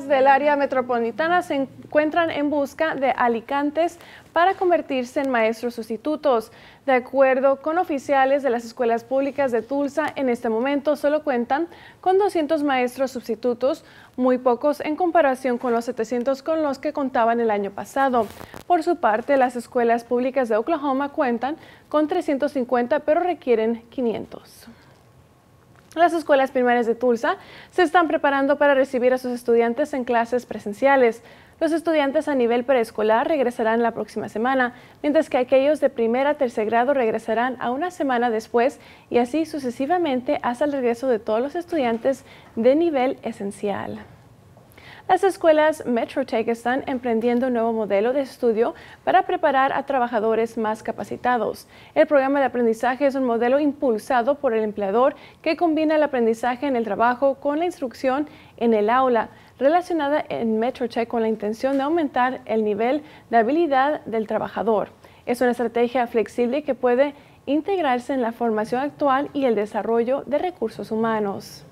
del área metropolitana se encuentran en busca de alicantes para convertirse en maestros sustitutos. De acuerdo con oficiales de las escuelas públicas de Tulsa, en este momento solo cuentan con 200 maestros sustitutos, muy pocos en comparación con los 700 con los que contaban el año pasado. Por su parte, las escuelas públicas de Oklahoma cuentan con 350, pero requieren 500. Las escuelas primarias de Tulsa se están preparando para recibir a sus estudiantes en clases presenciales. Los estudiantes a nivel preescolar regresarán la próxima semana, mientras que aquellos de primer a tercer grado regresarán a una semana después y así sucesivamente hasta el regreso de todos los estudiantes de nivel esencial. Las escuelas MetroTech están emprendiendo un nuevo modelo de estudio para preparar a trabajadores más capacitados. El programa de aprendizaje es un modelo impulsado por el empleador que combina el aprendizaje en el trabajo con la instrucción en el aula, relacionada en MetroTech con la intención de aumentar el nivel de habilidad del trabajador. Es una estrategia flexible que puede integrarse en la formación actual y el desarrollo de recursos humanos.